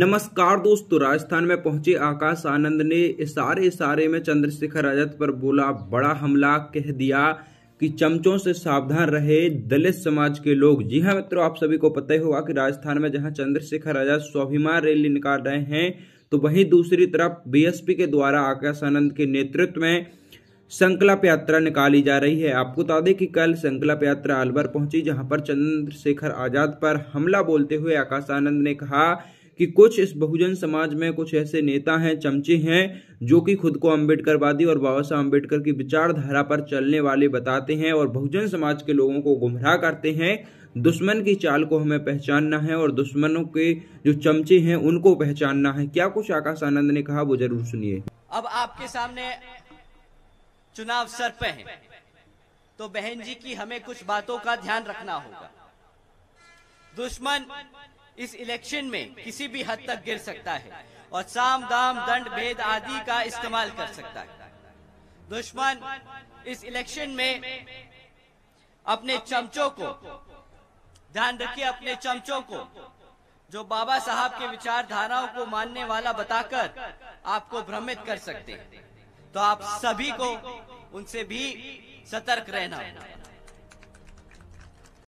नमस्कार दोस्तों राजस्थान में पहुंचे आकाश आनंद ने इशारे इशारे में चंद्रशेखर आजाद पर बोला बड़ा हमला कह दिया कि चमचों से सावधान रहे दलित समाज के लोग जी हाँ मित्रों आप सभी को पता ही होगा कि राजस्थान में जहां चंद्रशेखर आजाद स्वाभिमान रैली निकाल रहे हैं तो वहीं दूसरी तरफ बीएसपी के द्वारा आकाश आनंद के नेतृत्व में संकल्प यात्रा निकाली जा रही है आपको बता दें कि कल संकल्प यात्रा अलवर पहुंची जहां पर चंद्रशेखर आजाद पर हमला बोलते हुए आकाश आनंद ने कहा कि कुछ इस बहुजन समाज में कुछ ऐसे नेता हैं चमचे हैं जो कि खुद को अंबेडकरवादी और बाबा साहब अम्बेडकर की विचारधारा पर चलने वाले बताते हैं और बहुजन समाज के लोगों को गुमराह करते हैं दुश्मन की चाल को हमें पहचानना है और दुश्मनों के जो चमचे हैं उनको पहचानना है क्या कुछ आकाश आनंद ने कहा वो जरूर सुनिए अब आपके सामने चुनाव सर पे हैं तो बहन जी की हमें कुछ बातों का ध्यान रखना होगा दुश्मन इस इलेक्शन में किसी भी हद तक गिर सकता है और साम दाम दंड भेद आदि का इस्तेमाल कर सकता है दुश्मन इस इलेक्शन में अपने चमचों को ध्यान रखिए अपने चमचों को जो बाबा साहब के विचारधाराओं को मानने वाला बताकर आपको भ्रमित कर सकते हैं तो आप सभी को उनसे भी सतर्क रहना